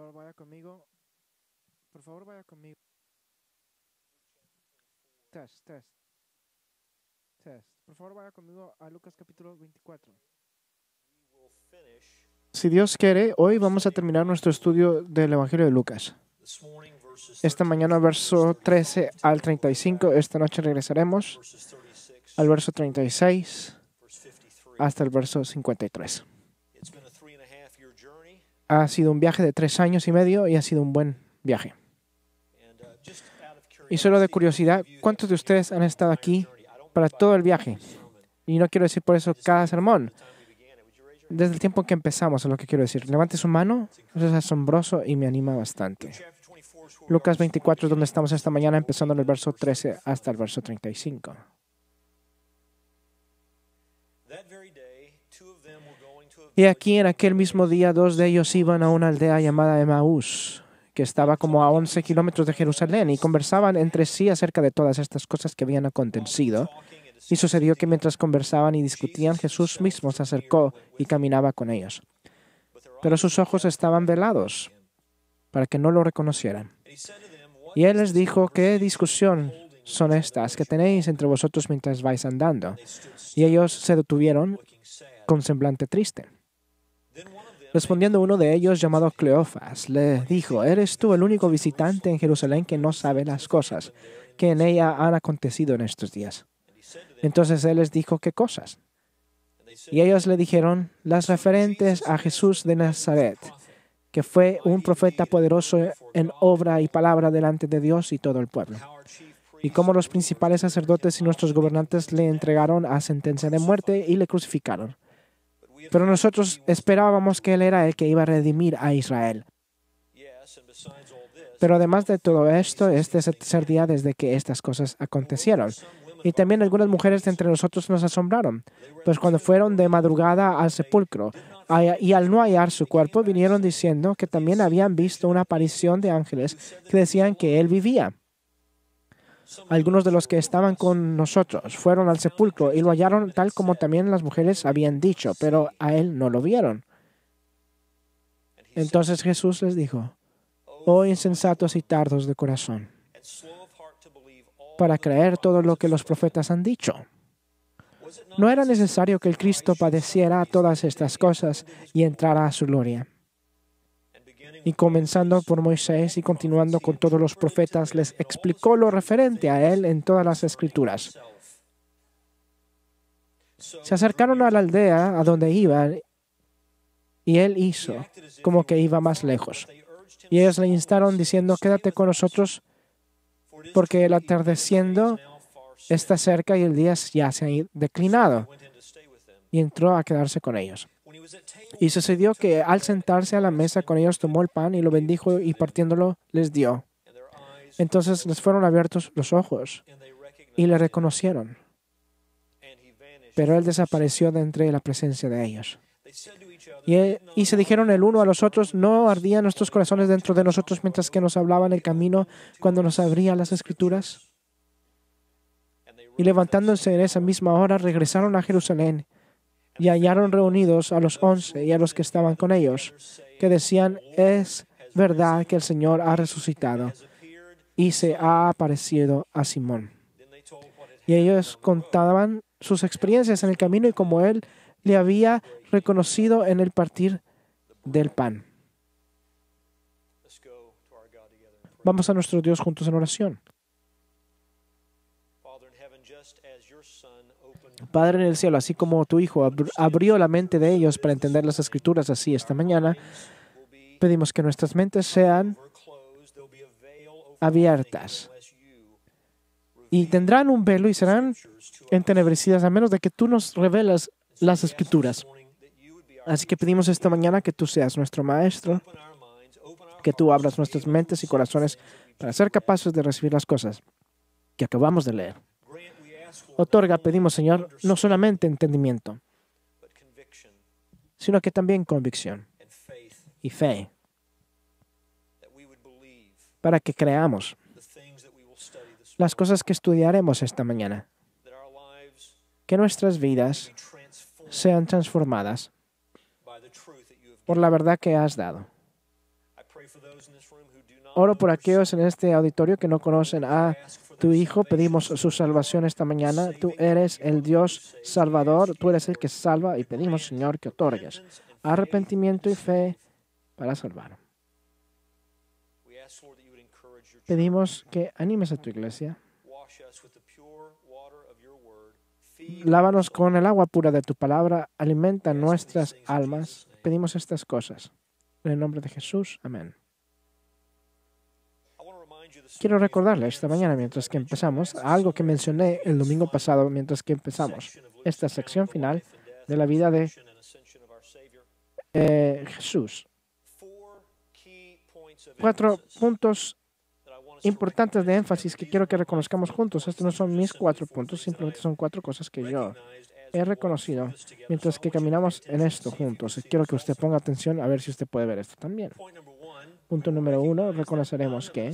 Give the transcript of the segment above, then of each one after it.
favor vaya conmigo. Por favor vaya conmigo. Test, test. Test. Por favor vaya conmigo a Lucas capítulo 24. Si Dios quiere, hoy vamos a terminar nuestro estudio del Evangelio de Lucas. Esta mañana verso 13 al 35, esta noche regresaremos al verso 36 hasta el verso 53. Ha sido un viaje de tres años y medio y ha sido un buen viaje. Y solo de curiosidad, ¿cuántos de ustedes han estado aquí para todo el viaje? Y no quiero decir por eso cada sermón. Desde el tiempo en que empezamos, es lo que quiero decir. Levante su mano, eso es asombroso y me anima bastante. Lucas 24 es donde estamos esta mañana, empezando en el verso 13 hasta el verso 35. Y aquí en aquel mismo día dos de ellos iban a una aldea llamada Emaús, que estaba como a 11 kilómetros de Jerusalén, y conversaban entre sí acerca de todas estas cosas que habían acontecido. Y sucedió que mientras conversaban y discutían, Jesús mismo se acercó y caminaba con ellos. Pero sus ojos estaban velados para que no lo reconocieran. Y él les dijo, ¿qué discusión son estas que tenéis entre vosotros mientras vais andando? Y ellos se detuvieron con semblante triste. Respondiendo uno de ellos, llamado Cleofas, le dijo, ¿eres tú el único visitante en Jerusalén que no sabe las cosas que en ella han acontecido en estos días? Entonces él les dijo, ¿qué cosas? Y ellos le dijeron, las referentes a Jesús de Nazaret, que fue un profeta poderoso en obra y palabra delante de Dios y todo el pueblo, y cómo los principales sacerdotes y nuestros gobernantes le entregaron a sentencia de muerte y le crucificaron. Pero nosotros esperábamos que Él era el que iba a redimir a Israel. Pero además de todo esto, este es el tercer día desde que estas cosas acontecieron. Y también algunas mujeres entre nosotros nos asombraron, pues cuando fueron de madrugada al sepulcro y al no hallar su cuerpo, vinieron diciendo que también habían visto una aparición de ángeles que decían que él vivía. Algunos de los que estaban con nosotros fueron al sepulcro y lo hallaron tal como también las mujeres habían dicho, pero a él no lo vieron. Entonces Jesús les dijo, oh insensatos y tardos de corazón, para creer todo lo que los profetas han dicho. No era necesario que el Cristo padeciera todas estas cosas y entrara a su gloria y comenzando por Moisés y continuando con todos los profetas, les explicó lo referente a él en todas las escrituras. Se acercaron a la aldea a donde iban y él hizo como que iba más lejos. Y ellos le instaron diciendo, quédate con nosotros porque el atardeciendo está cerca y el día ya se ha declinado. Y entró a quedarse con ellos. Y sucedió que al sentarse a la mesa con ellos tomó el pan y lo bendijo y partiéndolo les dio. Entonces les fueron abiertos los ojos y le reconocieron. Pero él desapareció de entre la presencia de ellos. Y, eh, se dijeron el uno a los otros, ¿no ardían nuestros corazones dentro de nosotros mientras que nos hablaban el camino cuando nos abrían las escrituras? Y levantándose en esa misma hora regresaron a Jerusalén y hallaron reunidos a los once y a los que estaban con ellos, que decían, es verdad que el Señor ha resucitado y se ha aparecido a Simón. Y ellos contaban sus experiencias en el camino y como él le había reconocido en el partir del pan. Vamos a nuestro Dios juntos en oración. Padre en el cielo, así como tu Hijo abrió la mente de ellos para entender las escrituras así esta mañana, pedimos que nuestras mentes sean abiertas y tendrán un velo y serán entenebrecidas a menos de que tú nos revelas las escrituras. Así que pedimos esta mañana que tú seas nuestro maestro, que tú abras nuestras mentes y corazones para ser capaces de recibir las cosas que acabamos de leer otorga, pedimos Señor, no solamente entendimiento, sino que también convicción y fe, para que creamos las cosas que estudiaremos esta mañana, que nuestras vidas sean transformadas por la verdad que has dado. Oro por aquellos en este auditorio que no conocen a tu Hijo, pedimos su salvación esta mañana. Tú eres el Dios salvador, tú eres el que salva y pedimos, Señor, que otorgues arrepentimiento y fe para salvar. Pedimos que animes a tu iglesia. Lávanos con el agua pura de tu palabra, alimenta nuestras almas. Pedimos estas cosas. En el nombre de Jesús, amén. Quiero recordarle esta mañana, mientras que empezamos, algo que mencioné el domingo pasado, mientras que empezamos esta sección final de la vida de eh, Jesús. Cuatro puntos importantes de énfasis que quiero que reconozcamos juntos. Estos no son mis cuatro puntos, simplemente son cuatro cosas que yo he reconocido mientras que caminamos en esto juntos. Quiero que usted ponga atención a ver si usted puede ver esto también. Punto número uno, reconoceremos que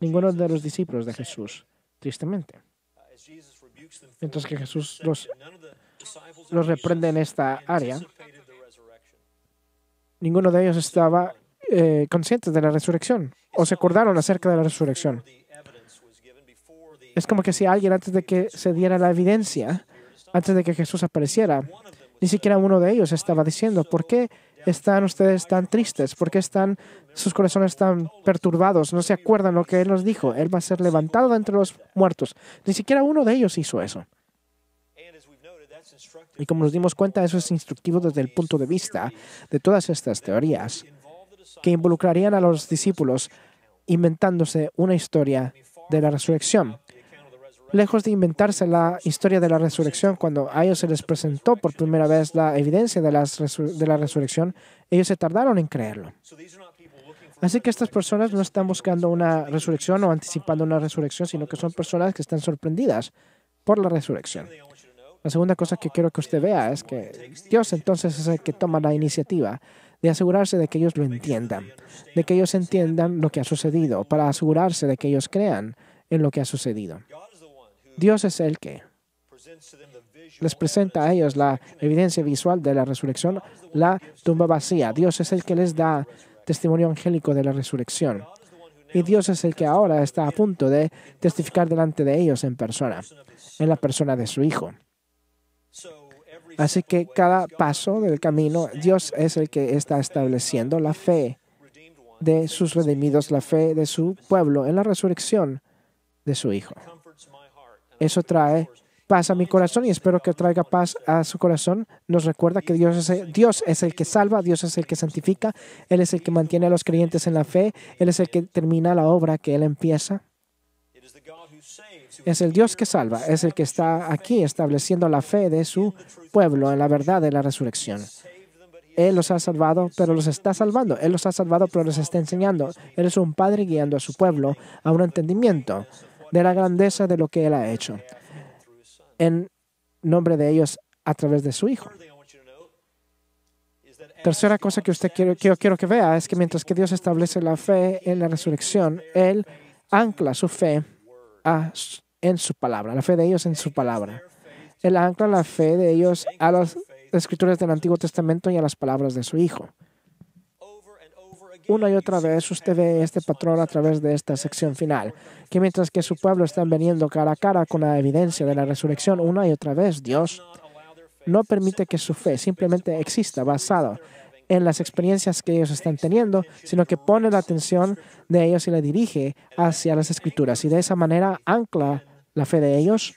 ninguno de los discípulos de Jesús, tristemente, mientras que Jesús los, los reprende en esta área, ninguno de ellos estaba eh, consciente de la resurrección o se acordaron acerca de la resurrección. Es como que si alguien antes de que se diera la evidencia, antes de que Jesús apareciera, ni siquiera uno de ellos estaba diciendo, ¿por qué están ustedes tan tristes? ¿Por qué están sus corazones tan perturbados? No se acuerdan lo que Él nos dijo. Él va a ser levantado entre los muertos. Ni siquiera uno de ellos hizo eso. Y como nos dimos cuenta, eso es instructivo desde el punto de vista de todas estas teorías que involucrarían a los discípulos inventándose una historia de la resurrección. Lejos de inventarse la historia de la resurrección, cuando a ellos se les presentó por primera vez la evidencia de, la resurrección, ellos se tardaron en creerlo. Así que estas personas no están buscando una resurrección o anticipando una resurrección, sino que son personas que están sorprendidas por la resurrección. La segunda cosa que quiero que usted vea es que Dios entonces es el que toma la iniciativa de asegurarse de que ellos lo entiendan, de que ellos entiendan lo que ha sucedido, para asegurarse de que ellos crean en lo que ha sucedido. Dios es el que les presenta a ellos la evidencia visual de la resurrección, la tumba vacía. Dios es el que les da testimonio angélico de la resurrección. Y Dios es el que ahora está a punto de testificar delante de ellos en persona, en la persona de su Hijo. Así que cada paso del camino, Dios es el que está estableciendo la fe de sus redimidos, la fe de su pueblo en la resurrección de su Hijo. Eso trae paz a mi corazón y espero que traiga paz a su corazón. Nos recuerda que Dios es, el, Dios es el que salva, Dios es el que santifica, Él es el que mantiene a los creyentes en la fe, Él es el que termina la obra que Él empieza. Es el Dios que salva, es el que está aquí estableciendo la fe de su pueblo en la verdad de la resurrección. Él los ha salvado, pero los está salvando. Él los ha salvado, pero los está enseñando. Él es un padre guiando a su pueblo a un entendimiento de la grandeza de lo que Él ha hecho en nombre de ellos a través de su Hijo. Tercera cosa que usted quiero, que quiero que vea es que mientras que Dios establece la fe en la resurrección, Él ancla su fe en su palabra, la fe de ellos en su palabra. Él ancla la fe de ellos a las escrituras del Antiguo Testamento y a las palabras de su Hijo una y otra vez usted ve este patrón a través de esta sección final, que mientras que su pueblo está veniendo cara a cara con la evidencia de la resurrección una y otra vez, Dios no permite que su fe simplemente exista basada en las experiencias que ellos están teniendo, sino que pone la atención de ellos y la dirige hacia las escrituras y de esa manera ancla la fe de ellos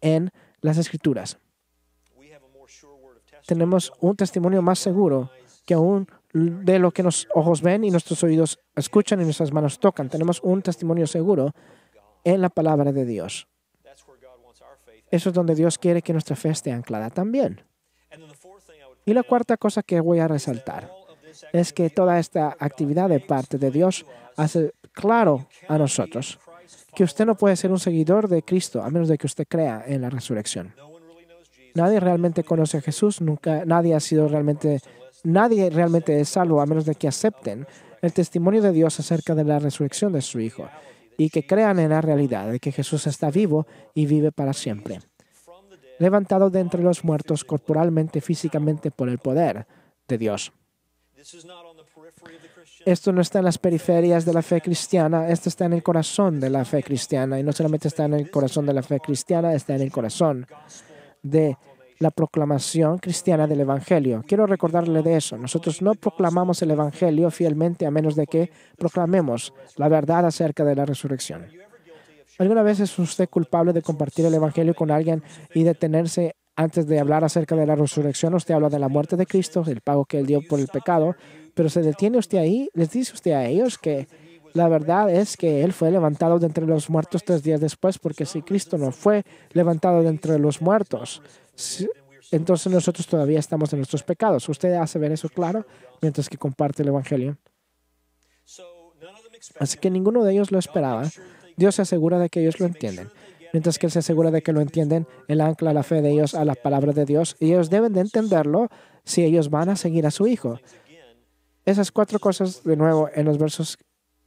en las escrituras. Tenemos un testimonio más seguro que aún de lo que nuestros ojos ven y nuestros oídos escuchan y nuestras manos tocan. Tenemos un testimonio seguro en la palabra de Dios. Eso es donde Dios quiere que nuestra fe esté anclada también. Y la cuarta cosa que voy a resaltar es que toda esta actividad de parte de Dios hace claro a nosotros que usted no puede ser un seguidor de Cristo a menos de que usted crea en la resurrección. Nadie realmente conoce a Jesús, nunca nadie ha sido realmente Nadie realmente es salvo a menos de que acepten el testimonio de Dios acerca de la resurrección de su Hijo y que crean en la realidad de que Jesús está vivo y vive para siempre, levantado de entre los muertos corporalmente, físicamente por el poder de Dios. Esto no está en las periferias de la fe cristiana, esto está en el corazón de la fe cristiana. Y no solamente está en el corazón de la fe cristiana, está en el corazón de la proclamación cristiana del Evangelio. Quiero recordarle de eso. Nosotros no proclamamos el Evangelio fielmente a menos de que proclamemos la verdad acerca de la resurrección. ¿Alguna vez es usted culpable de compartir el Evangelio con alguien y detenerse antes de hablar acerca de la resurrección? Usted habla de la muerte de Cristo, del pago que él dio por el pecado, pero se detiene usted ahí, les dice usted a ellos que la verdad es que Él fue levantado de entre los muertos tres días después, porque si Cristo no fue levantado de entre los muertos, entonces nosotros todavía estamos en nuestros pecados. Usted hace ver eso claro mientras que comparte el Evangelio. Así que ninguno de ellos lo esperaba. Dios se asegura de que ellos lo entienden. Mientras que Él se asegura de que lo entienden, Él ancla la fe de ellos a la palabra de Dios y ellos deben de entenderlo si ellos van a seguir a su Hijo. Esas cuatro cosas de nuevo en los versos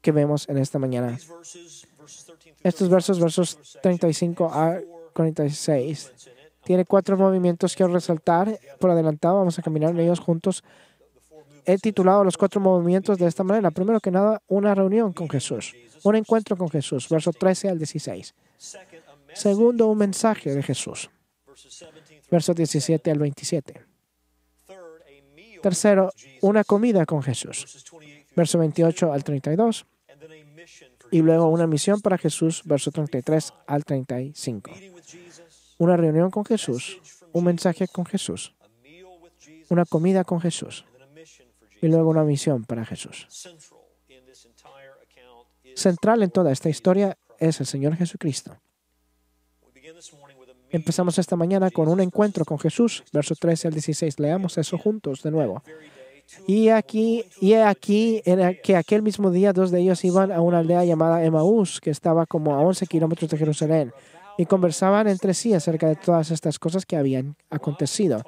que vemos en esta mañana. Estos versos, versos 35 a 46 tiene cuatro movimientos que resaltar por adelantado. Vamos a caminar en ellos juntos. He titulado los cuatro movimientos de esta manera. Primero que nada, una reunión con Jesús, un encuentro con Jesús, verso 13 al 16. Segundo, un mensaje de Jesús, verso 17 al 27. Tercero, una comida con Jesús, verso 28 al 32. Y luego una misión para Jesús, verso 33 al 35 una reunión con Jesús, un mensaje con Jesús, una comida con Jesús y luego una misión para Jesús. Central en toda esta historia es el Señor Jesucristo. Empezamos esta mañana con un encuentro con Jesús, verso 13 al 16. Leamos eso juntos de nuevo. Y aquí, y aquí, en que aquel mismo día dos de ellos iban a una aldea llamada Emaús, que estaba como a 11 kilómetros de Jerusalén y conversaban entre sí acerca de todas estas cosas que habían acontecido.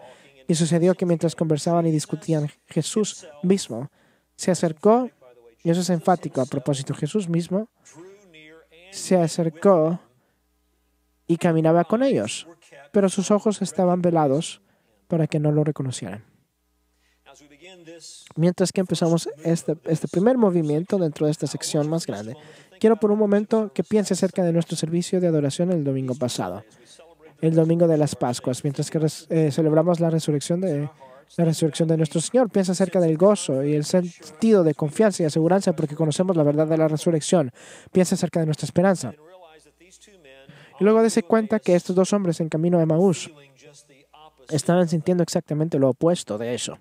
Y sucedió que mientras conversaban y discutían, Jesús mismo se acercó, y eso es enfático a propósito, Jesús mismo se acercó y caminaba con ellos, pero sus ojos estaban velados para que no lo reconocieran. Mientras que empezamos este, este primer movimiento dentro de esta sección más grande, Quiero por un momento que piense acerca de nuestro servicio de adoración el domingo pasado, el domingo de las Pascuas, mientras que eh, celebramos la resurrección de nuestro Señor. Piensa acerca del gozo y el sentido de confianza y aseguranza porque conocemos la verdad de la resurrección. Piensa acerca de nuestra esperanza. Y luego dése cuenta que estos dos hombres en camino a Emaús estaban sintiendo exactamente lo opuesto de eso.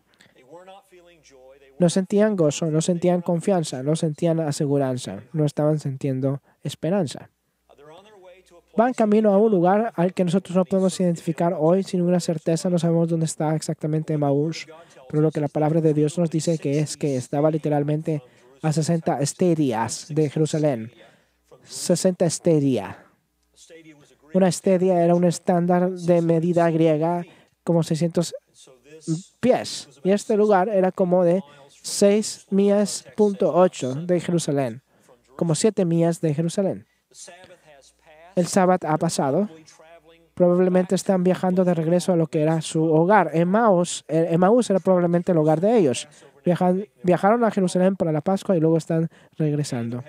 No sentían gozo, no sentían confianza, no sentían aseguranza, no estaban sintiendo esperanza. Van camino a un lugar al que nosotros no podemos identificar hoy sin ninguna certeza, no sabemos dónde está exactamente Maús, pero lo que la palabra de Dios nos dice que es que estaba literalmente a 60 esterias de Jerusalén. 60 esterias. Una estedia era un estándar de medida griega como 600 pies. Y este lugar era como de 6 millas punto 8 de Jerusalén, como 7 millas de Jerusalén. El sábado ha pasado. Probablemente están viajando de regreso a lo que era su hogar. Emmaus, eh, Emmaus era probablemente el hogar de ellos. viajaron a Jerusalén para la Pascua y luego están regresando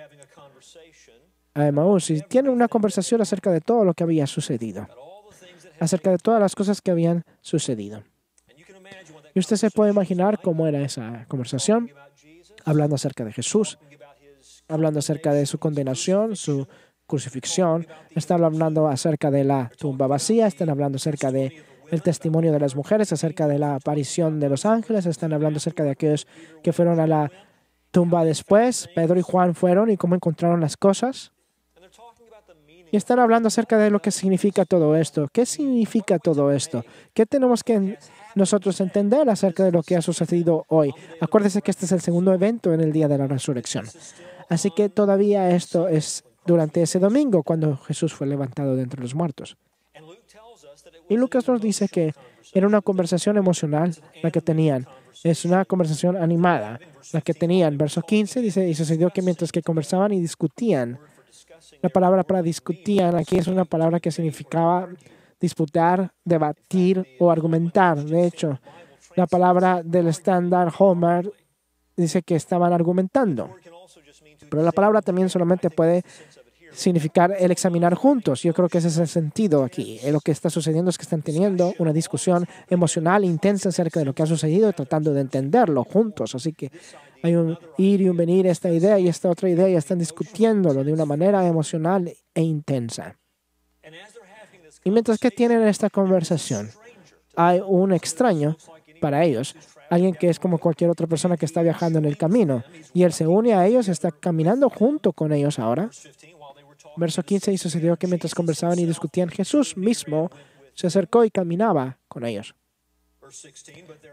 a Emmaus y tienen una conversación acerca de todo lo que había sucedido, acerca de todas las cosas que habían sucedido. Y usted se puede imaginar cómo era esa conversación, hablando acerca de Jesús, hablando acerca de su condenación, su crucifixión, están hablando acerca de la tumba vacía, están hablando acerca de el testimonio de las mujeres, acerca de la aparición de los ángeles, están hablando acerca de aquellos que fueron a la tumba después, Pedro y Juan fueron y cómo encontraron las cosas. Y están hablando acerca de lo que significa todo esto. ¿Qué significa todo esto? ¿Qué tenemos que nosotros entender acerca de lo que ha sucedido hoy. Acuérdese que este es el segundo evento en el día de la resurrección. Así que todavía esto es durante ese domingo cuando Jesús fue levantado de entre los muertos. Y Lucas nos dice que era una conversación emocional la que tenían. Es una conversación animada la que tenían. Verso 15 dice, y sucedió que mientras que conversaban y discutían, la palabra para discutían aquí es una palabra que significaba disputar, debatir o argumentar. De hecho, la palabra del estándar Homer dice que estaban argumentando. Pero la palabra también solamente puede significar el examinar juntos. Yo creo que ese es el sentido aquí. Eh, lo que está sucediendo es que están teniendo una discusión emocional intensa acerca de lo que ha sucedido tratando de entenderlo juntos. Así que hay un ir y un venir, esta idea y esta otra idea, y están discutiéndolo de una manera emocional e intensa. Y mientras que tienen esta conversación, hay un extraño para ellos, alguien que es como cualquier otra persona que está viajando en el camino. Y él se une a ellos, está caminando junto con ellos ahora. Verso 15, y sucedió que mientras conversaban y discutían, Jesús mismo se acercó y caminaba con ellos.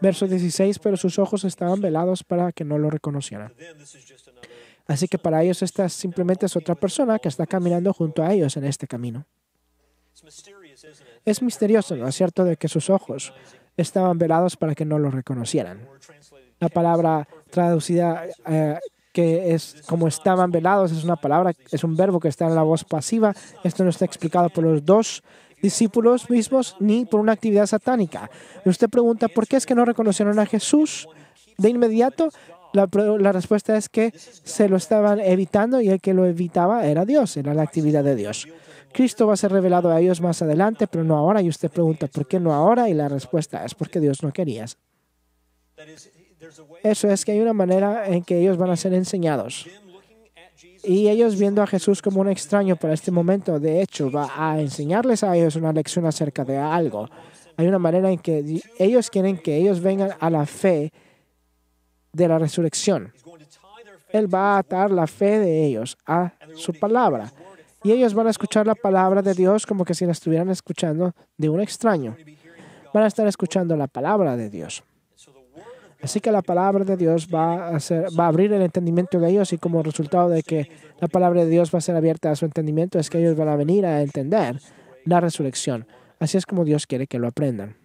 Verso 16, pero sus ojos estaban velados para que no lo reconocieran. Así que para ellos esta simplemente es otra persona que está caminando junto a ellos en este camino. Es misterioso, ¿no es cierto?, de que sus ojos estaban velados para que no lo reconocieran. La palabra traducida eh, que es como estaban velados es una palabra, es un verbo que está en la voz pasiva. Esto no está explicado por los dos discípulos mismos ni por una actividad satánica. Y usted pregunta, ¿por qué es que no reconocieron a Jesús de inmediato? la, respuesta es que se lo estaban evitando y el que lo evitaba era Dios, era la actividad de Dios. Cristo va a ser revelado a ellos más adelante, pero no ahora. Y usted pregunta, ¿por qué no ahora? Y la respuesta es porque Dios no quería. Eso es que hay una manera en que ellos van a ser enseñados. Y ellos viendo a Jesús como un extraño para este momento, de hecho, va a enseñarles a ellos una lección acerca de algo. Hay una manera en que ellos quieren que ellos vengan a la fe de la resurrección. Él va a atar la fe de ellos a su palabra y ellos van a escuchar la palabra de Dios como que si la estuvieran escuchando de un extraño. Van a estar escuchando la palabra de Dios. Así que la palabra de Dios va a, va a abrir el entendimiento de ellos y como resultado de que la palabra de Dios va a ser abierta a su entendimiento es que ellos van a venir a entender la resurrección. Así es como Dios quiere que lo aprendan.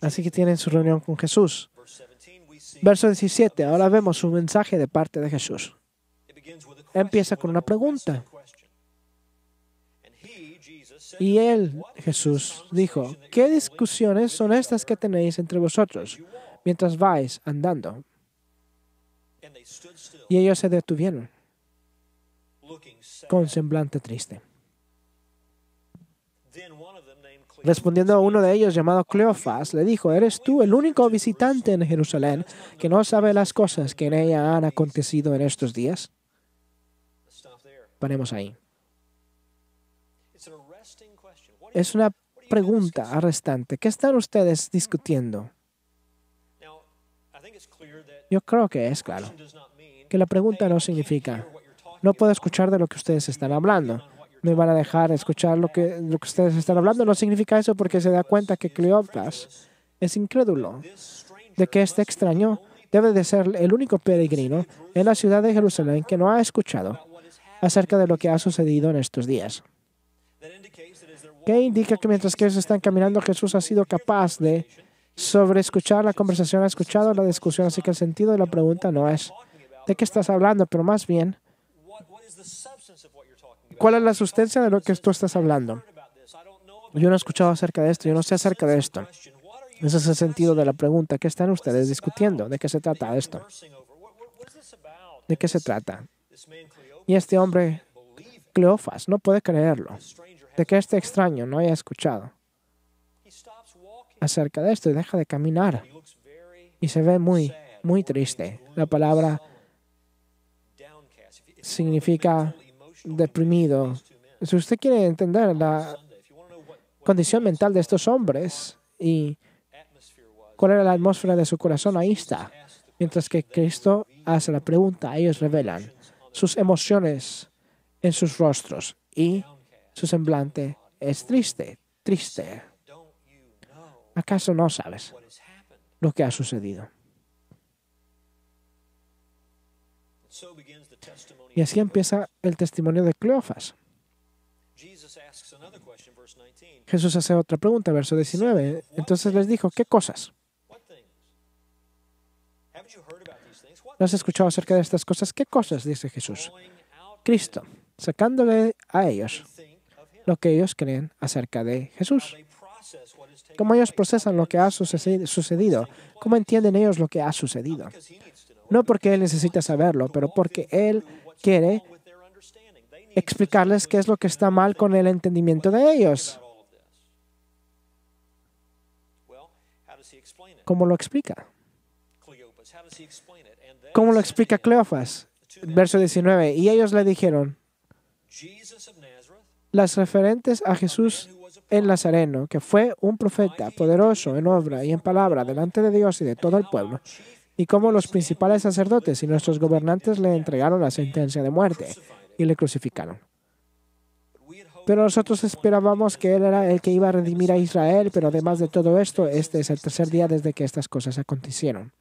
Así que tienen su reunión con Jesús. Verso 17, ahora vemos un mensaje de parte de Jesús empieza con una pregunta. Y él, Jesús, dijo, ¿qué discusiones son estas que tenéis entre vosotros mientras vais andando? Y ellos se detuvieron con semblante triste. Respondiendo a uno de ellos llamado Cleofas, le dijo, ¿eres tú el único visitante en Jerusalén que no sabe las cosas que en ella han acontecido en estos días? Paremos ahí? Es una pregunta arrestante. ¿Qué están ustedes discutiendo? Yo creo que es claro que la pregunta no significa, no puedo escuchar de lo que ustedes están hablando. Me van a dejar escuchar lo que, lo que ustedes están hablando. No significa eso porque se da cuenta que Cleopas es incrédulo de que este extraño debe de ser el único peregrino en la ciudad de Jerusalén que no ha escuchado acerca de lo que ha sucedido en estos días, que indica que mientras que ellos están caminando, Jesús ha sido capaz de sobre la conversación, ha escuchado la discusión, así que el sentido de la pregunta no es de qué estás hablando, pero más bien, ¿cuál es la sustancia de lo que tú estás hablando? Yo no he escuchado acerca de esto, yo no sé acerca de esto. Ese es el sentido de la pregunta. ¿Qué están ustedes discutiendo? ¿De qué se trata esto? ¿De qué se trata? Y este hombre, Cleofas, no puede creerlo, de que este extraño no haya escuchado acerca de esto y deja de caminar. Y se ve muy, muy triste. La palabra significa deprimido. Si usted quiere entender la condición mental de estos hombres y cuál era la atmósfera de su corazón, ahí está. Mientras que Cristo hace la pregunta, ellos revelan sus emociones en sus rostros y su semblante es triste, triste. ¿Acaso no sabes lo que ha sucedido? Y así empieza el testimonio de Cleofas. Jesús hace otra pregunta, verso 19. Entonces les dijo, ¿qué cosas? ¿No has escuchado acerca de estas cosas? ¿Qué cosas? dice Jesús. Cristo, sacándole a ellos lo que ellos creen acerca de Jesús. Cómo ellos procesan lo que ha sucedido. Cómo entienden ellos lo que ha sucedido. No porque Él necesita saberlo, pero porque Él quiere explicarles qué es lo que está mal con el entendimiento de ellos. ¿Cómo lo explica? ¿Cómo lo explica Cleofas? Verso 19. Y ellos le dijeron, las referentes a Jesús el Nazareno, que fue un profeta poderoso en obra y en palabra delante de Dios y de todo el pueblo, y cómo los principales sacerdotes y nuestros gobernantes le entregaron la sentencia de muerte y le crucificaron. Pero nosotros esperábamos que Él era el que iba a redimir a Israel, pero además de todo esto, este es el tercer día desde que estas cosas acontecieron.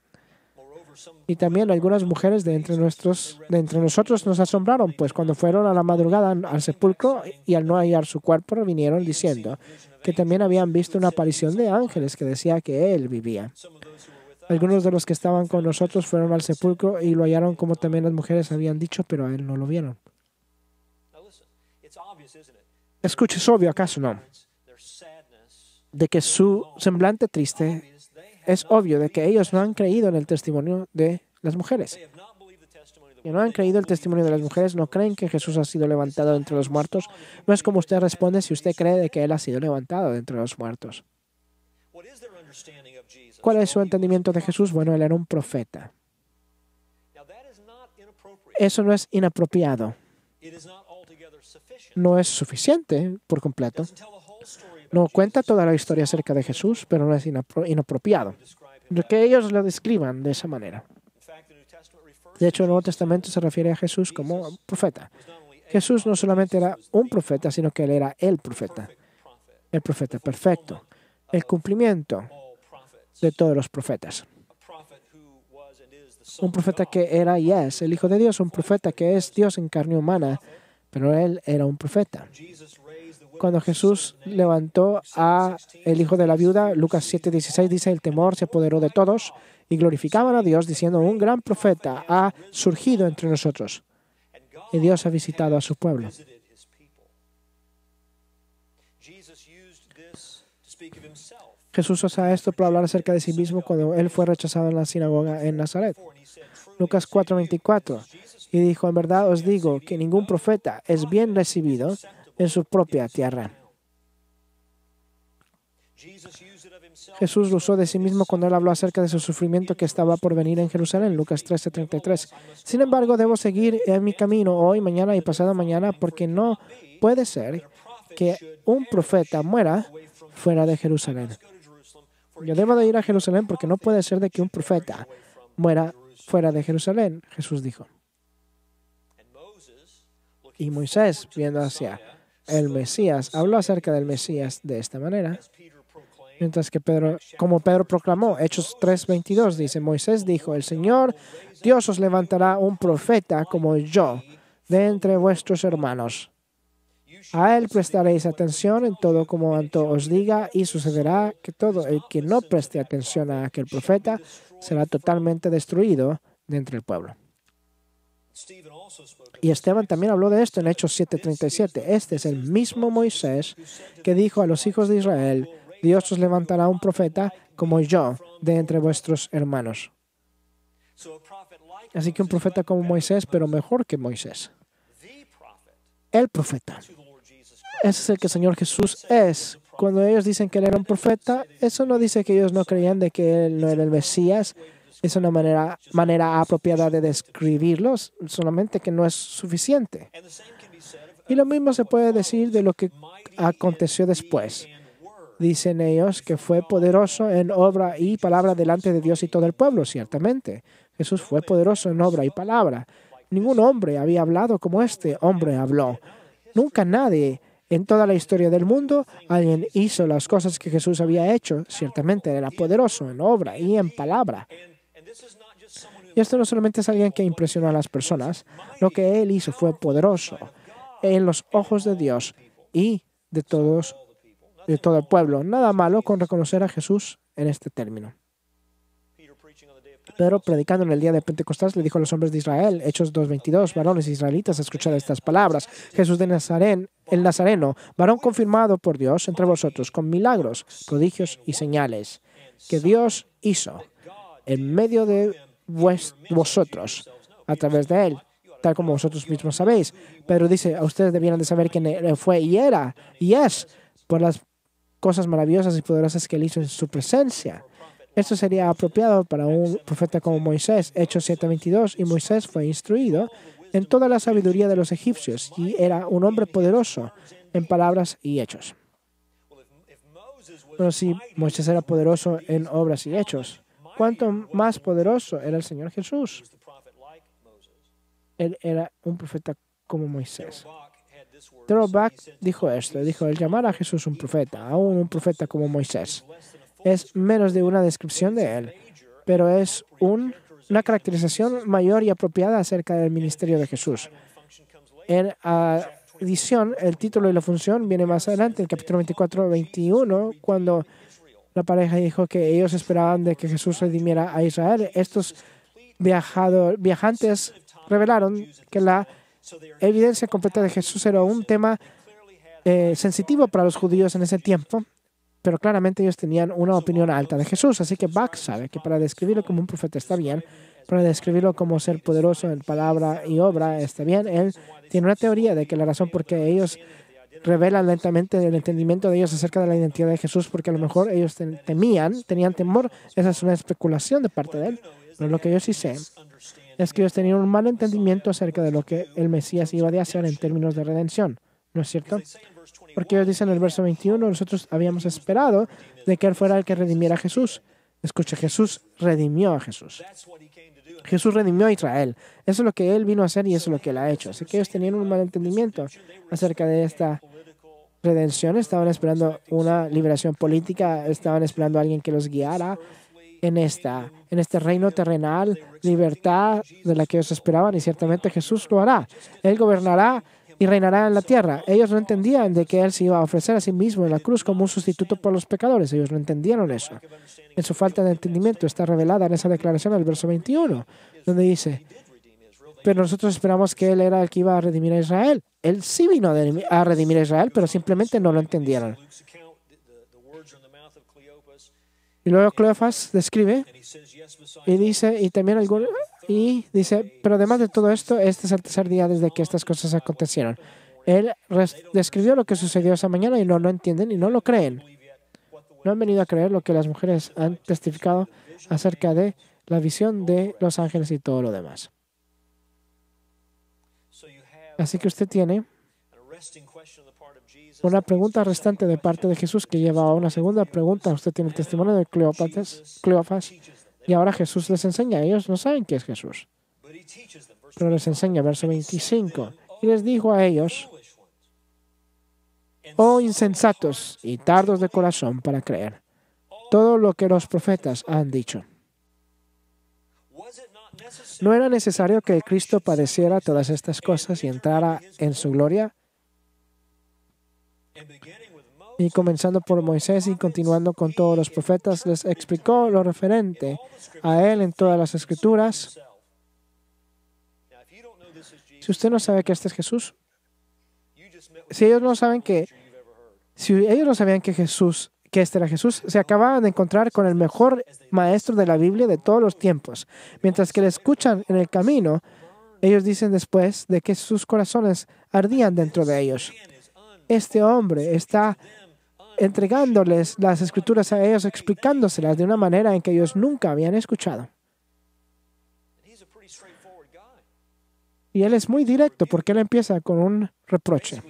Y también algunas mujeres de entre, nuestros, de entre nosotros nos asombraron, pues cuando fueron a la madrugada al sepulcro y al no hallar su cuerpo, vinieron diciendo que también habían visto una aparición de ángeles que decía que él vivía. Algunos de los que estaban con nosotros fueron al sepulcro y lo hallaron como también las mujeres habían dicho, pero a él no lo vieron. Escuche, es obvio, ¿acaso no? De que su semblante triste es obvio de que ellos no han creído en el testimonio de las mujeres. Y no han creído el testimonio de las mujeres, no creen que Jesús ha sido levantado entre los muertos. No es como usted responde si usted cree que Él ha sido levantado entre los muertos. ¿Cuál es su entendimiento de Jesús? Bueno, Él era un profeta. Eso no es inapropiado. No es suficiente por completo no cuenta toda la historia acerca de Jesús, pero no es inapropiado que ellos lo describan de esa manera. De hecho, el Nuevo Testamento se refiere a Jesús como profeta. Jesús no solamente era un profeta, sino que él era el profeta, el profeta perfecto, el cumplimiento de todos los profetas. Un profeta que era y es el Hijo de Dios, un profeta que es Dios en carne humana, pero él era un profeta. Cuando Jesús levantó a el hijo de la viuda, Lucas 7:16 dice, el temor se apoderó de todos y glorificaban a Dios diciendo, un gran profeta ha surgido entre nosotros y Dios ha visitado a su pueblo. Jesús usa esto para hablar acerca de sí mismo cuando él fue rechazado en la sinagoga en Nazaret. Lucas 4:24. Y dijo, en verdad os digo que ningún profeta es bien recibido en su propia tierra. Jesús lo usó de sí mismo cuando él habló acerca de su sufrimiento que estaba por venir en Jerusalén, Lucas 13:33. Sin embargo, debo seguir en mi camino hoy, mañana y pasado mañana, porque no puede ser que un profeta muera fuera de Jerusalén. Yo debo de ir a Jerusalén porque no puede ser de que un profeta muera fuera de Jerusalén, Jesús dijo. Y Moisés, viendo hacia el Mesías, habló acerca del Mesías de esta manera. Mientras que Pedro, como Pedro proclamó, Hechos 3:22 dice, Moisés dijo, el Señor Dios os levantará un profeta como yo de entre vuestros hermanos. A él prestaréis atención en todo como Anto os diga y sucederá que todo el que no preste atención a aquel profeta será totalmente destruido de entre el pueblo. Y Esteban también habló de esto en Hechos 7:37. Este es el mismo Moisés que dijo a los hijos de Israel, Dios os levantará un profeta como yo de entre vuestros hermanos. Así que un profeta como Moisés, pero mejor que Moisés. El profeta. Ese es el que el Señor Jesús es. Cuando ellos dicen que él era un profeta, eso no dice que ellos no creían de que él no era el Mesías, es una manera, manera apropiada de describirlos, solamente que no es suficiente. Y lo mismo se puede decir de lo que aconteció después. Dicen ellos que fue poderoso en obra y palabra delante de Dios y todo el pueblo, ciertamente. Jesús fue poderoso en obra y palabra. Ningún hombre había hablado como este hombre habló. Nunca nadie en toda la historia del mundo alguien hizo las cosas que Jesús había hecho. Ciertamente era poderoso en obra y en palabra. Y esto no solamente es alguien que impresionó a las personas, lo que él hizo fue poderoso en los ojos de Dios y de todos de todo el pueblo. Nada malo con reconocer a Jesús en este término. Pero predicando en el día de Pentecostés, le dijo a los hombres de Israel, Hechos 2.22, varones israelitas, escuchad estas palabras. Jesús de Nazaret, el Nazareno, varón confirmado por Dios entre vosotros, con milagros, prodigios y señales que Dios hizo en medio de vosotros a través de él, tal como vosotros mismos sabéis. Pero dice, a ustedes debieran de saber quién e-, fue y era y es por las cosas maravillosas y poderosas que él hizo en su presencia. Esto sería apropiado para un profeta como Moisés, Hechos 7:22, y Moisés fue instruido en toda la sabiduría de los egipcios y era un hombre poderoso en palabras y hechos. Bueno, si Moisés era poderoso en obras y hechos, cuánto más poderoso era el Señor Jesús. Él era un profeta como Moisés. Throwback dijo esto, dijo, el llamar a Jesús un profeta, aún un profeta como Moisés, es menos de una descripción de él, pero es una caracterización mayor y apropiada acerca del ministerio de Jesús. En adición, el título y la función viene más adelante, en el capítulo 24, 21, cuando la pareja dijo que ellos esperaban de que Jesús redimiera a Israel. Estos viajantes revelaron que la evidencia completa de Jesús era un tema eh, sensitivo para los judíos en ese tiempo, pero claramente ellos tenían una opinión alta de Jesús. Así que Bach sabe que para describirlo como un profeta está bien, para describirlo como ser poderoso en palabra y obra está bien. Él tiene una teoría de que la razón por qué ellos revela lentamente el entendimiento de ellos acerca de la identidad de Jesús, porque a lo mejor ellos temían, tenían temor. Esa es una especulación de parte de él. Pero lo que ellos sí sé es que ellos tenían un mal entendimiento acerca de lo que el Mesías iba a hacer en términos de redención. ¿No es cierto? Porque ellos dicen en el verso 21, nosotros habíamos esperado de que Él fuera el que redimiera a Jesús. Escuche, Jesús redimió a Jesús. Jesús redimió a Israel. Eso es lo que Él vino a hacer y eso es lo que Él ha hecho. Así que ellos tenían un mal entendimiento acerca de esta redención, estaban esperando una liberación política, estaban esperando a alguien que los guiara en, esta, en este reino terrenal, libertad de la que ellos esperaban y ciertamente Jesús lo hará. Él gobernará y reinará en la tierra. Ellos no entendían de que Él se iba a ofrecer a sí mismo en la cruz como un sustituto por los pecadores. Ellos no entendieron eso. En su falta de entendimiento está revelada en esa declaración del verso 21, donde dice, pero nosotros esperamos que él era el que iba a redimir a Israel. Él sí vino a redimir a Israel, pero simplemente no lo entendieron. Y luego Cleofas describe y dice, y también algún, y dice, pero además de todo esto, este es el tercer día desde que estas cosas acontecieron. Él describió lo que sucedió esa mañana y no lo entienden y no lo creen. No han venido a creer lo que las mujeres han testificado acerca de la visión de los ángeles y todo lo demás. Así que usted tiene una pregunta restante de parte de Jesús que lleva a una segunda pregunta. Usted tiene el testimonio de Cleópatas, y ahora Jesús les enseña. Ellos no saben qué es Jesús, pero les enseña, verso 25. Y les dijo a ellos, oh insensatos y tardos de corazón para creer, todo lo que los profetas han dicho. No era necesario que el Cristo padeciera todas estas cosas y entrara en su gloria. Y comenzando por Moisés y continuando con todos los profetas, les explicó lo referente a él en todas las escrituras. Si usted no sabe que este es Jesús, si ellos no saben que, si ellos no sabían que Jesús que este era Jesús, se acababa de encontrar con el mejor maestro de la Biblia de todos los tiempos. Mientras que le escuchan en el camino, ellos dicen después de que sus corazones ardían dentro de ellos. Este hombre está entregándoles las escrituras a ellos, explicándoselas de una manera en que ellos nunca habían escuchado. Y él es muy directo porque él empieza con un reproche.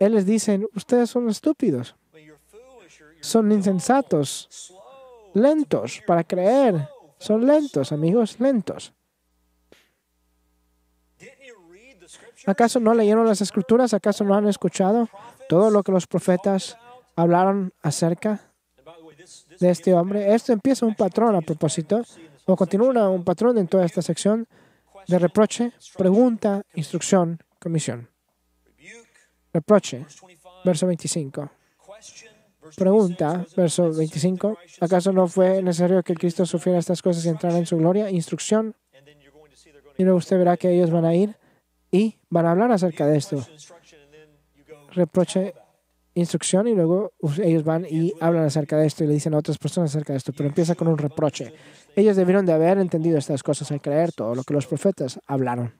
Él les dice, ustedes son estúpidos son insensatos, lentos para creer. Son lentos, amigos, lentos. ¿Acaso no leyeron las escrituras? ¿Acaso no han escuchado todo lo que los profetas hablaron acerca de este hombre? Esto empieza un patrón a propósito, o continúa un patrón en toda esta sección de reproche, pregunta, instrucción, comisión. Reproche, verso 25. Pregunta, verso 25, ¿acaso no fue necesario que el Cristo sufriera estas cosas y entrara en su gloria? Instrucción. Y luego usted verá que ellos van a ir y van a hablar acerca de esto. Reproche, instrucción y luego ellos van y hablan acerca de esto y le dicen a otras personas acerca de esto, pero empieza con un reproche. Ellos debieron de haber entendido estas cosas al creer todo lo que los profetas hablaron.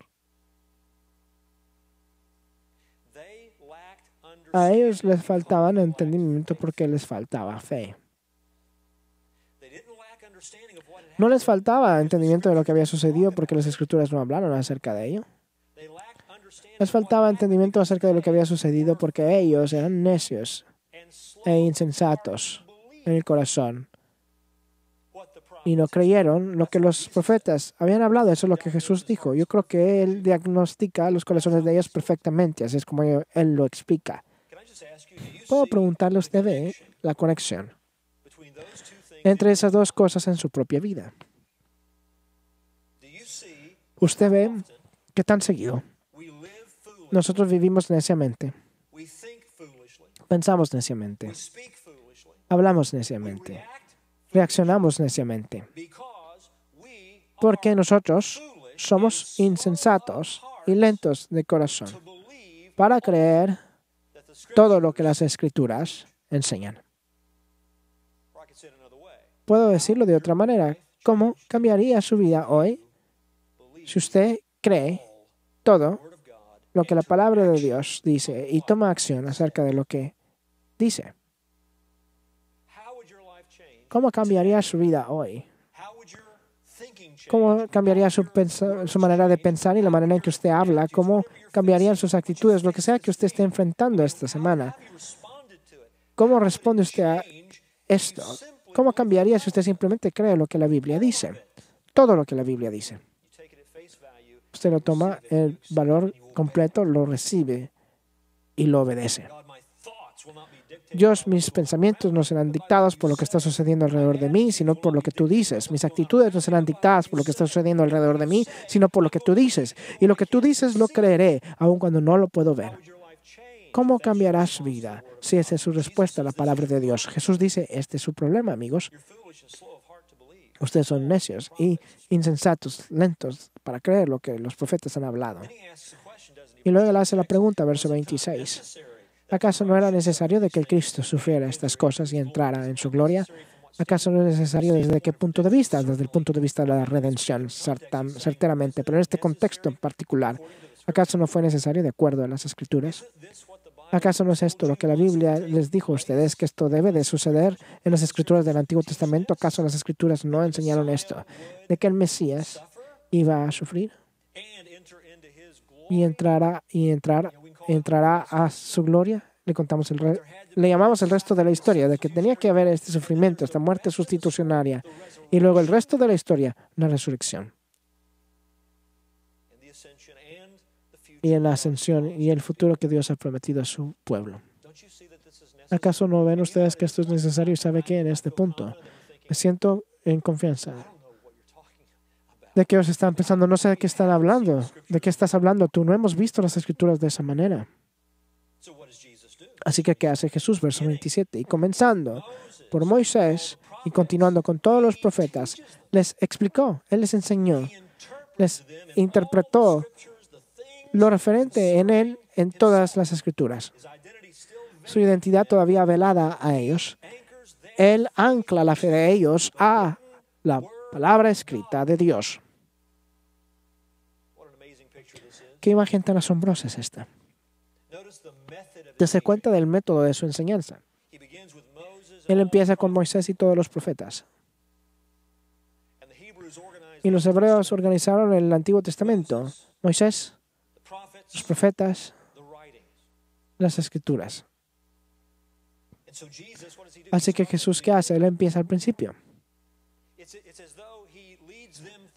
A ellos les faltaba entendimiento porque les faltaba fe. No les faltaba entendimiento de lo que había sucedido porque las escrituras no hablaron acerca de ello. Les faltaba entendimiento acerca de lo que había sucedido porque ellos eran necios e insensatos en el corazón. Y no creyeron lo que los profetas habían hablado. Eso es lo que Jesús dijo. Yo creo que Él diagnostica los corazones de ellos perfectamente. Así es como Él lo explica. Puedo preguntarle a usted ¿eh? la conexión entre esas dos cosas en su propia vida. Usted ve que tan seguido nosotros vivimos neciamente, pensamos neciamente, hablamos neciamente, reaccionamos neciamente, porque nosotros somos insensatos y lentos de corazón para creer todo lo que las escrituras enseñan. Puedo decirlo de otra manera. ¿Cómo cambiaría su vida hoy si usted cree todo lo que la palabra de Dios dice y toma acción acerca de lo que dice? ¿Cómo cambiaría su vida hoy? cómo cambiaría su, manera de pensar y la manera en que usted habla, cómo cambiarían sus actitudes, lo que sea que usted esté enfrentando esta semana. ¿Cómo responde usted a esto? ¿Cómo cambiaría si usted simplemente cree lo que la Biblia dice? Todo lo que la Biblia dice. Usted lo toma el valor completo, lo recibe y lo obedece. Dios, mis pensamientos no serán dictados por lo que está sucediendo alrededor de mí, sino por lo que tú dices. Mis actitudes no serán dictadas por lo que está sucediendo alrededor de mí, sino por lo que tú dices. Y lo que tú dices lo creeré, aun cuando no lo puedo ver. ¿Cómo cambiarás vida? Si esa es su respuesta a la palabra de Dios. Jesús dice, este es su problema, amigos. Ustedes son necios y insensatos, lentos para creer lo que los profetas han hablado. Y luego le hace la pregunta, verso 26. ¿Acaso no era necesario de que el Cristo sufriera estas cosas y entrara en su gloria? ¿Acaso no es necesario desde qué punto de vista? Desde el punto de vista de la redención, certeramente, pero en este contexto en particular, ¿acaso no fue necesario de acuerdo a las escrituras? ¿Acaso no es esto lo que la Biblia les dijo a ustedes, que esto debe de suceder en las escrituras del Antiguo Testamento? ¿Acaso las escrituras no enseñaron esto? ¿De que el Mesías iba a sufrir? Y entrará y entrar entrará a su gloria. Le, contamos el le llamamos el resto de la historia, de que tenía que haber este sufrimiento, esta muerte sustitucionaria, y luego el resto de la historia, la resurrección. Y en la ascensión y el futuro que Dios ha prometido a su pueblo. ¿Acaso no ven ustedes que esto es necesario y sabe que en este punto me siento en confianza? de qué os están pensando, no sé de qué están hablando, de qué estás hablando tú. No hemos visto las escrituras de esa manera. Así que, ¿qué hace Jesús? Verso 27. Y comenzando por Moisés y continuando con todos los profetas, les explicó, Él les enseñó, les interpretó lo referente en Él en todas las escrituras. Su identidad todavía velada a ellos. Él ancla la fe de ellos a la palabra escrita de Dios. Qué imagen tan asombrosa es esta. Dese cuenta del método de su enseñanza. Él empieza con Moisés y todos los profetas. Y los hebreos organizaron el Antiguo Testamento. Moisés, los profetas, las escrituras. Así que Jesús, ¿qué hace? Él empieza al principio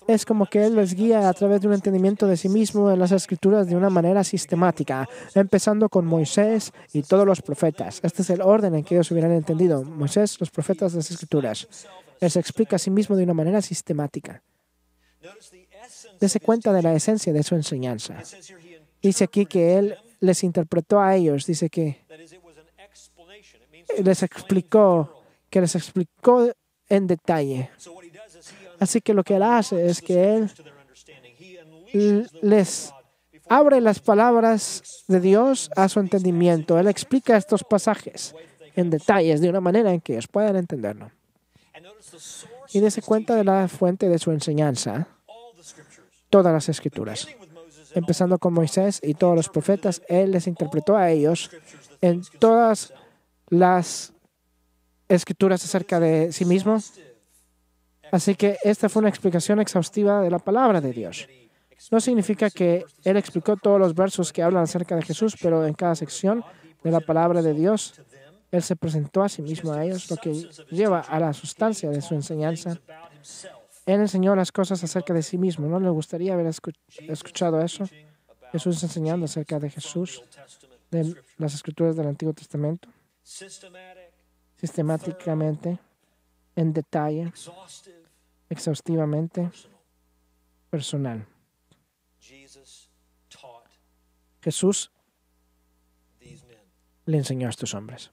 es como que Él les guía a través de un entendimiento de sí mismo en las escrituras de una manera sistemática, empezando con Moisés y todos los profetas. Este es el orden en que ellos hubieran entendido. Moisés, los profetas, de las escrituras. Él se explica a sí mismo de una manera sistemática. Dese cuenta de la esencia de su enseñanza. Dice aquí que Él les interpretó a ellos, dice que les explicó, que les explicó en detalle. Así que lo que él hace es que él les abre las palabras de Dios a su entendimiento. Él explica estos pasajes en detalles de una manera en que ellos puedan entenderlo. Y dése cuenta de la fuente de su enseñanza, todas las escrituras. Empezando con Moisés y todos los profetas, él les interpretó a ellos en todas las escrituras acerca de sí mismo Así que esta fue una explicación exhaustiva de la palabra de Dios. No significa que Él explicó todos los versos que hablan acerca de Jesús, pero en cada sección de la palabra de Dios, Él se presentó a sí mismo a ellos, lo que lleva a la sustancia de su enseñanza. Él enseñó las cosas acerca de sí mismo. ¿No le gustaría haber escuchado eso? Jesús enseñando acerca de Jesús, de las escrituras del Antiguo Testamento, sistemáticamente en detalle, exhaustivamente, personal. Jesús le enseñó a estos hombres.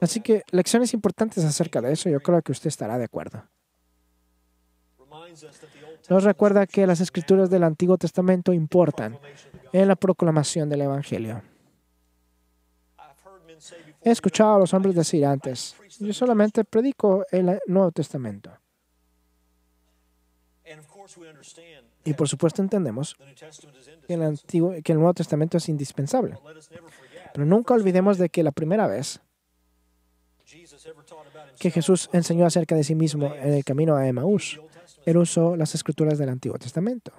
Así que lecciones importantes acerca de eso, yo creo que usted estará de acuerdo. Nos recuerda que las escrituras del Antiguo Testamento importan en la proclamación del Evangelio. He escuchado a los hombres decir antes, yo solamente predico el Nuevo Testamento. Y por supuesto entendemos que el, Antiguo, que el Nuevo Testamento es indispensable. Pero nunca olvidemos de que la primera vez que Jesús enseñó acerca de sí mismo en el camino a Emaús, él usó las escrituras del Antiguo Testamento.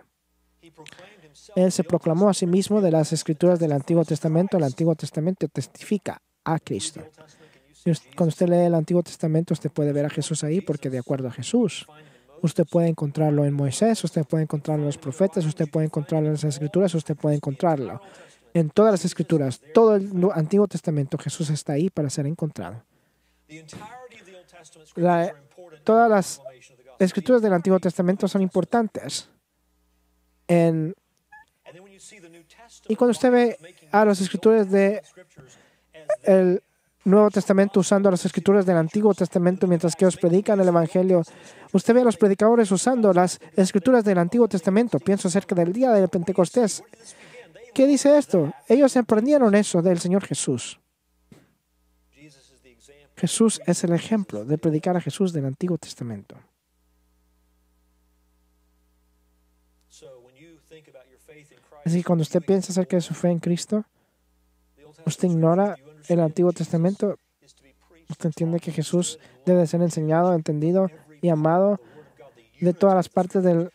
Él se proclamó a sí mismo de las escrituras del Antiguo Testamento. El Antiguo Testamento testifica a Cristo. Cuando usted lee el Antiguo Testamento, usted puede ver a Jesús ahí porque de acuerdo a Jesús, usted puede encontrarlo en Moisés, usted puede encontrarlo en los profetas, usted puede encontrarlo en las escrituras, usted puede encontrarlo en todas las escrituras, todo el Antiguo Testamento, Jesús está ahí para ser encontrado. todas las escrituras del Antiguo Testamento son importantes. y cuando usted ve a las escrituras de el Nuevo Testamento usando las escrituras del Antiguo Testamento mientras que os predican el Evangelio. Usted ve a los predicadores usando las escrituras del Antiguo Testamento. Pienso acerca del día de Pentecostés. ¿Qué dice esto? Ellos aprendieron eso del Señor Jesús. Jesús es el ejemplo de predicar a Jesús del Antiguo Testamento. Así que cuando usted piensa acerca de su fe en Cristo, usted ignora el Antiguo Testamento, entiende que Jesús debe ser enseñado, entendido y amado de todas las partes de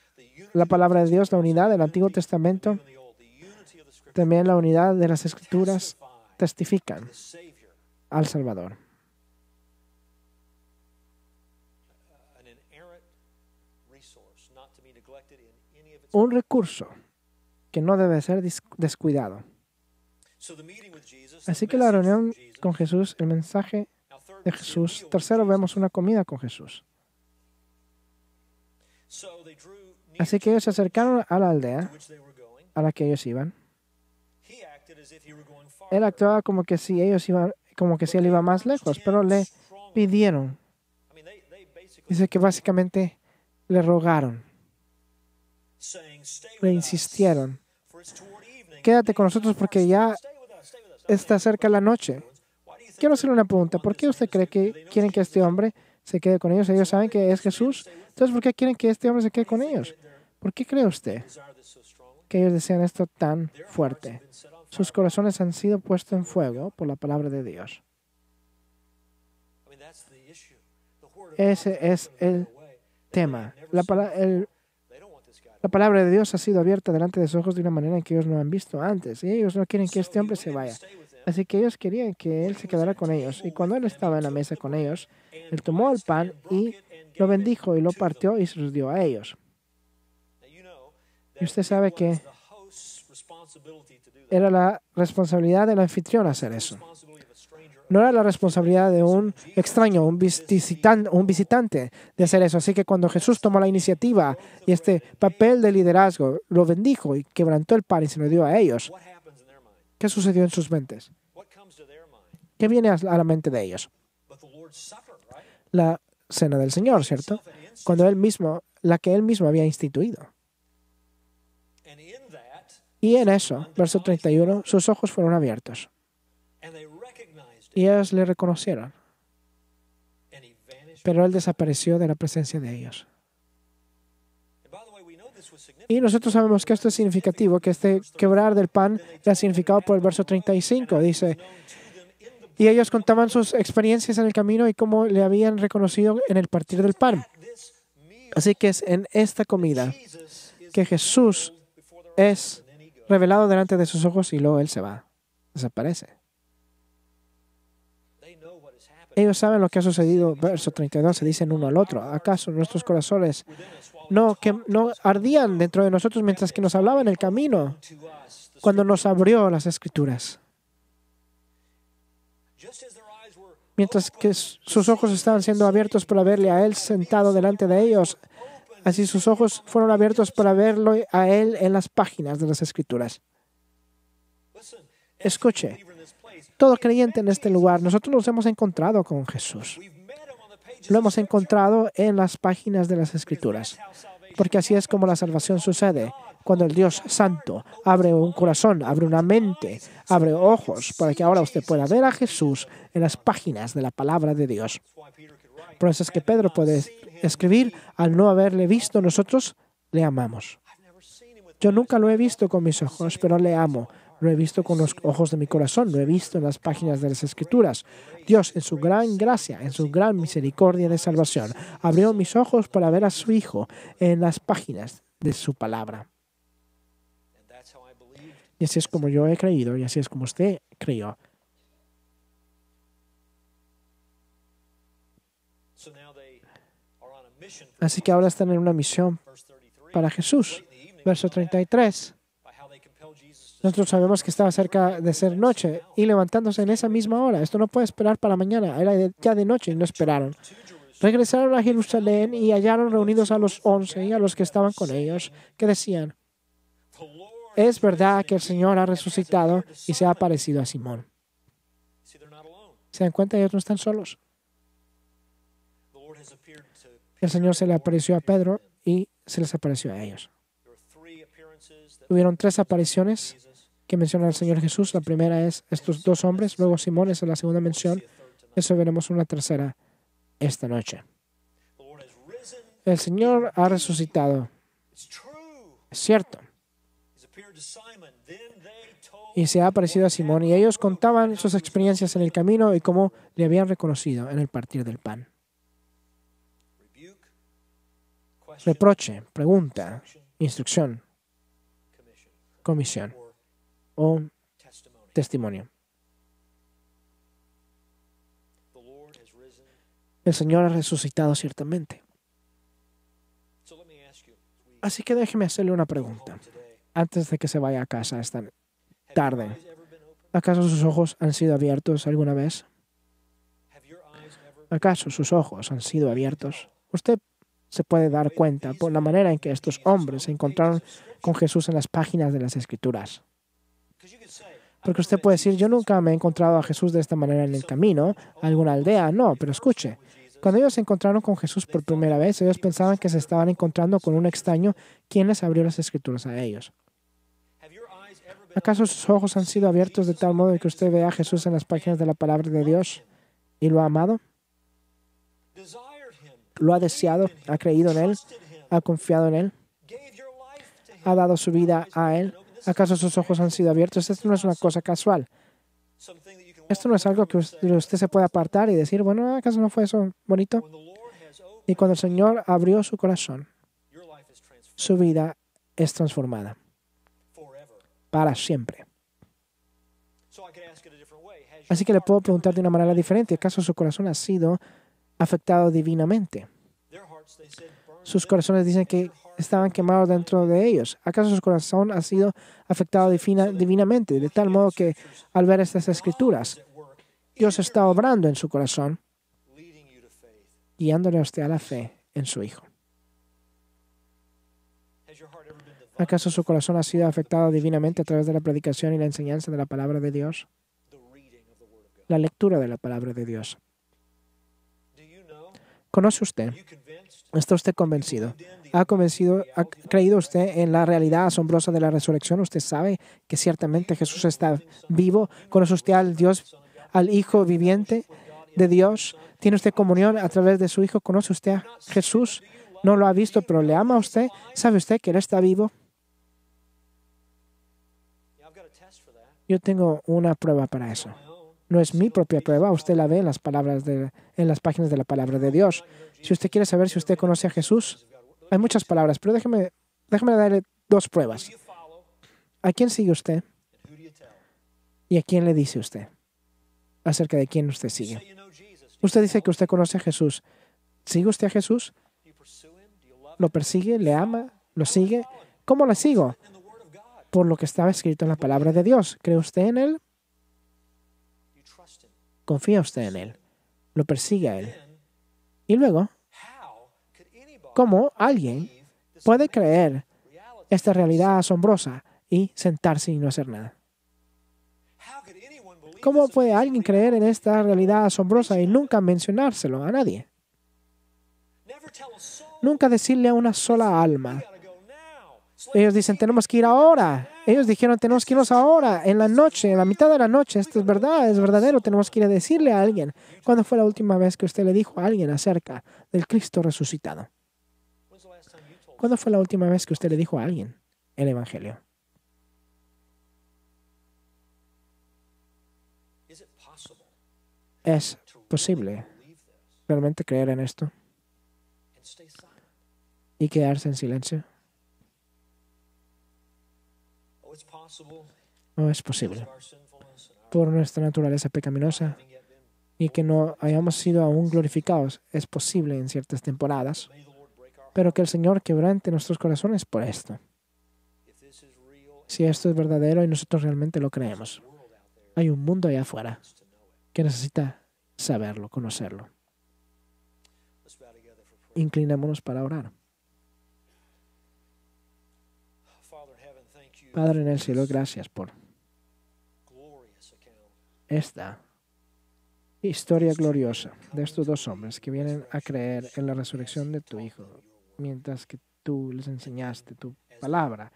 la palabra de Dios, la unidad del Antiguo Testamento, también la unidad de las escrituras testifican al Salvador. Un recurso que no debe ser descuidado. Así que la reunión con Jesús, el mensaje de Jesús. Tercero, vemos una comida con Jesús. Así que ellos se acercaron a la aldea a la que ellos iban. Él actuaba como que si ellos iban, como que si él iba más lejos, pero le pidieron. Dice que básicamente le rogaron, le insistieron. Quédate con nosotros porque ya está cerca la noche. Quiero hacerle una pregunta. ¿Por qué usted cree que quieren que este hombre se quede con ellos? Ellos saben que es Jesús. Entonces, ¿por qué quieren que este hombre se quede con ellos? ¿Por qué cree usted que ellos desean esto tan fuerte? Sus corazones han sido puestos en fuego por la palabra de Dios. Ese es el tema. La, el, la palabra de Dios ha sido abierta delante de sus ojos de una manera que ellos no han visto antes, y ¿eh? ellos no quieren que este hombre se vaya. Así que ellos querían que él se quedara con ellos. Y cuando él estaba en la mesa con ellos, él tomó el pan y lo bendijo y lo partió y se los dio a ellos. Y usted sabe que era la responsabilidad del anfitrión hacer eso. No era la responsabilidad de un extraño, un visitante, de hacer eso. Así que cuando Jesús tomó la iniciativa y este papel de liderazgo, lo bendijo y quebrantó el pan y se lo dio a ellos. ¿Qué sucedió en sus mentes? ¿Qué viene a la mente de ellos? La cena del Señor, ¿cierto? Cuando él mismo, la que él mismo había instituido. Y en eso, verso 31, sus ojos fueron abiertos. Y ellos le reconocieron. Pero él desapareció de la presencia de ellos. Y nosotros sabemos que esto es significativo, que este quebrar del pan era significado por el verso 35. Dice, y ellos contaban sus experiencias en el camino y cómo le habían reconocido en el partir del pan. Así que es en esta comida que Jesús es revelado delante de sus ojos y luego Él se va, desaparece. Ellos saben lo que ha sucedido. Verso 32 se dicen uno al otro. ¿Acaso nuestros corazones no, que, no ardían dentro de nosotros mientras que nos hablaba en el camino? Cuando nos abrió las escrituras. Mientras que sus ojos estaban siendo abiertos para verle a él sentado delante de ellos, así sus ojos fueron abiertos para verlo a él en las páginas de las escrituras. Escuche, todo creyente en este lugar, nosotros nos hemos encontrado con Jesús. Lo hemos encontrado en las páginas de las Escrituras, porque así es como la salvación sucede. Cuando el Dios Santo abre un corazón, abre una mente, abre ojos, para que ahora usted pueda ver a Jesús en las páginas de la palabra de Dios. Por eso es que Pedro puede escribir, al no haberle visto, nosotros le amamos. Yo nunca lo he visto con mis ojos, pero le amo lo he visto con los ojos de mi corazón, lo he visto en las páginas de las Escrituras. Dios, en su gran gracia, en su gran misericordia de salvación, abrió mis ojos para ver a su Hijo en las páginas de su palabra. Y así es como yo he creído y así es como usted creyó. Así que ahora están en una misión para Jesús. Verso 33. Nosotros sabemos que estaba cerca de ser noche y levantándose en esa misma hora. Esto no puede esperar para mañana. Era ya de noche y no esperaron. Regresaron a Jerusalén y hallaron reunidos a los once y a los que estaban con ellos, que decían, es verdad que el Señor ha resucitado y se ha aparecido a Simón. ¿Se dan cuenta? Ellos no están solos. El Señor se le apareció a Pedro y se les apareció a ellos. Hubieron tres apariciones que menciona el Señor Jesús. La primera es estos dos hombres, luego Simón es la segunda mención. Eso veremos una tercera esta noche. El Señor ha resucitado. Es cierto. Y se ha aparecido a Simón y ellos contaban sus experiencias en el camino y cómo le habían reconocido en el partir del pan. Reproche, pregunta, instrucción, comisión o testimonio. El Señor ha resucitado ciertamente. Así que déjeme hacerle una pregunta antes de que se vaya a casa esta tarde. ¿Acaso sus ojos han sido abiertos alguna vez? ¿Acaso sus ojos han sido abiertos? Usted se puede dar cuenta por la manera en que estos hombres se encontraron con Jesús en las páginas de las Escrituras. Porque usted puede decir, yo nunca me he encontrado a Jesús de esta manera en el camino, alguna aldea, no, pero escuche. Cuando ellos se encontraron con Jesús por primera vez, ellos pensaban que se estaban encontrando con un extraño quien les abrió las escrituras a ellos. ¿Acaso sus ojos han sido abiertos de tal modo que usted vea a Jesús en las páginas de la palabra de Dios y lo ha amado? ¿Lo ha deseado? ¿Ha creído en Él? ¿Ha confiado en Él? ¿Ha dado su vida a Él? ¿Acaso sus ojos han sido abiertos? Esto no es una cosa casual. Esto no es algo que usted se pueda apartar y decir, bueno, ¿acaso no fue eso bonito? Y cuando el Señor abrió su corazón, su vida es transformada para siempre. Así que le puedo preguntar de una manera diferente, ¿acaso su corazón ha sido afectado divinamente? Sus corazones dicen que estaban quemados dentro de ellos. ¿Acaso su corazón ha sido afectado divinamente, de tal modo que al ver estas escrituras, Dios está obrando en su corazón, guiándole a usted a la fe en su Hijo? ¿Acaso su corazón ha sido afectado divinamente a través de la predicación y la enseñanza de la palabra de Dios? La lectura de la palabra de Dios. ¿Conoce usted? ¿Está usted convencido? ¿Ha convencido, ha creído usted en la realidad asombrosa de la resurrección? ¿Usted sabe que ciertamente Jesús está vivo? ¿Conoce usted al Dios, al Hijo viviente de Dios? ¿Tiene usted comunión a través de su Hijo? ¿Conoce usted a Jesús? No lo ha visto, pero le ama a usted. ¿Sabe usted que Él está vivo? Yo tengo una prueba para eso no es mi propia prueba, usted la ve en las, palabras de, en las páginas de la palabra de Dios. Si usted quiere saber si usted conoce a Jesús, hay muchas palabras, pero déjeme, darle dos pruebas. ¿A quién sigue usted? ¿Y a quién le dice usted? Acerca de quién usted sigue. Usted dice que usted conoce a Jesús. ¿Sigue usted a Jesús? ¿Lo persigue? ¿Le ama? ¿Lo sigue? ¿Cómo lo sigo? Por lo que estaba escrito en la palabra de Dios. ¿Cree usted en él? confía usted en Él, lo a Él. Y luego, ¿cómo alguien puede creer esta realidad asombrosa y sentarse y no hacer nada? ¿Cómo puede alguien creer en esta realidad asombrosa y nunca mencionárselo a nadie? Nunca decirle a una sola alma ellos dicen, tenemos que ir ahora. Ellos dijeron, tenemos que irnos ahora, en la noche, en la mitad de la noche. Esto es verdad, es verdadero. Tenemos que ir a decirle a alguien. ¿Cuándo fue la última vez que usted le dijo a alguien acerca del Cristo resucitado? ¿Cuándo fue la última vez que usted le dijo a alguien el Evangelio? ¿Es posible realmente creer en esto? ¿Y quedarse en silencio? No es posible. Por nuestra naturaleza pecaminosa y que no hayamos sido aún glorificados, es posible en ciertas temporadas. Pero que el Señor quebrante nuestros corazones por esto. Si esto es verdadero y nosotros realmente lo creemos, hay un mundo allá afuera que necesita saberlo, conocerlo. Inclinémonos para orar. Padre en el cielo, gracias por esta historia gloriosa de estos dos hombres que vienen a creer en la resurrección de tu Hijo, mientras que tú les enseñaste tu palabra,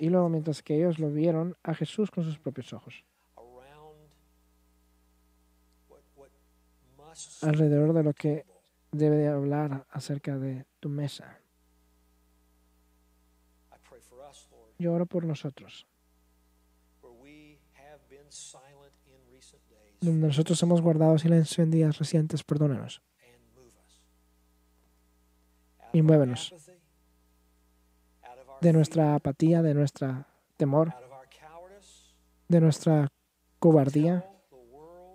y luego mientras que ellos lo vieron a Jesús con sus propios ojos. Alrededor de lo que debe de hablar acerca de tu mesa. yo oro por nosotros. nosotros hemos guardado silencio en días recientes, perdónanos. Y muévenos. De nuestra apatía, de nuestro temor, de nuestra cobardía,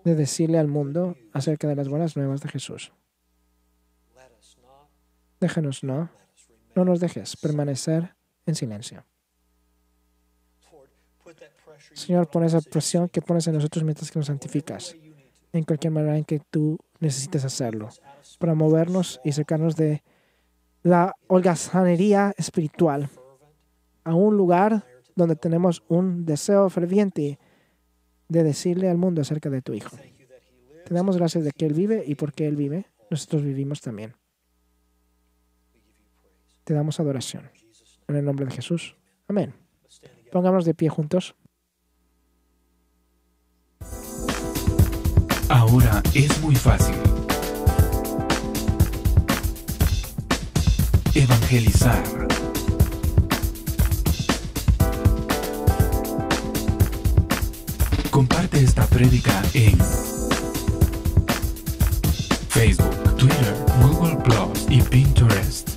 de decirle al mundo acerca de las buenas nuevas de Jesús. Déjenos no. No nos dejes permanecer en silencio. Señor, pon esa presión que pones en nosotros mientras que nos santificas, en cualquier manera en que tú necesites hacerlo, para movernos y acercarnos de la holgazanería espiritual a un lugar donde tenemos un deseo ferviente de decirle al mundo acerca de tu Hijo. Te damos gracias de que Él vive y porque Él vive, nosotros vivimos también. Te damos adoración. En el nombre de Jesús. Amén pongamos de pie juntos. Ahora es muy fácil evangelizar. Comparte esta prédica en Facebook, Twitter, Google Plus y Pinterest.